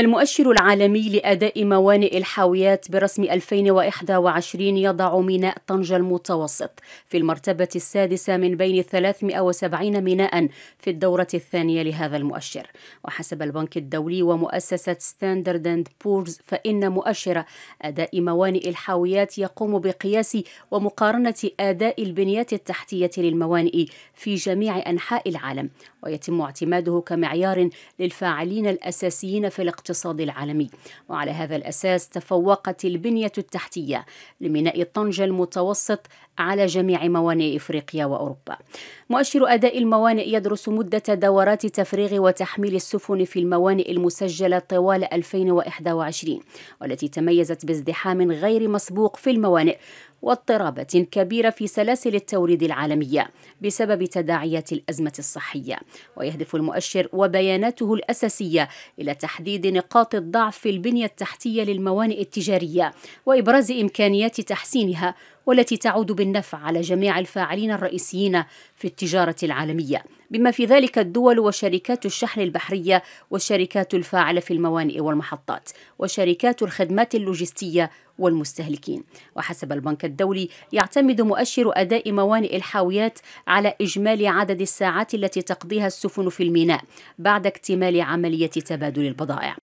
المؤشر العالمي لأداء موانئ الحاويات برسم 2021 يضع ميناء طنجة المتوسط في المرتبة السادسة من بين 370 ميناء في الدورة الثانية لهذا المؤشر وحسب البنك الدولي ومؤسسة ستاندرد اند بورز فإن مؤشر أداء موانئ الحاويات يقوم بقياس ومقارنة أداء البنيات التحتية للموانئ في جميع أنحاء العالم ويتم اعتماده كمعيار للفاعلين الأساسيين في الاقتصاد العالمي وعلى هذا الأساس تفوقت البنية التحتية لميناء طنجة المتوسط على جميع موانئ إفريقيا وأوروبا مؤشر أداء الموانئ يدرس مدة دورات تفريغ وتحميل السفن في الموانئ المسجلة طوال 2021 والتي تميزت بازدحام غير مسبوق في الموانئ واضطرابات كبيرة في سلاسل التوريد العالمية بسبب تداعيات الأزمة الصحية ويهدف المؤشر وبياناته الأساسية إلى تحديد نقاط الضعف في البنية التحتية للموانئ التجارية وإبراز إمكانيات تحسينها والتي تعود بالنفع على جميع الفاعلين الرئيسيين في التجارة العالمية بما في ذلك الدول وشركات الشحن البحرية والشركات الفاعلة في الموانئ والمحطات وشركات الخدمات اللوجستية والمستهلكين وحسب البنك الدولي يعتمد مؤشر أداء موانئ الحاويات على إجمالي عدد الساعات التي تقضيها السفن في الميناء بعد اكتمال عملية تبادل البضائع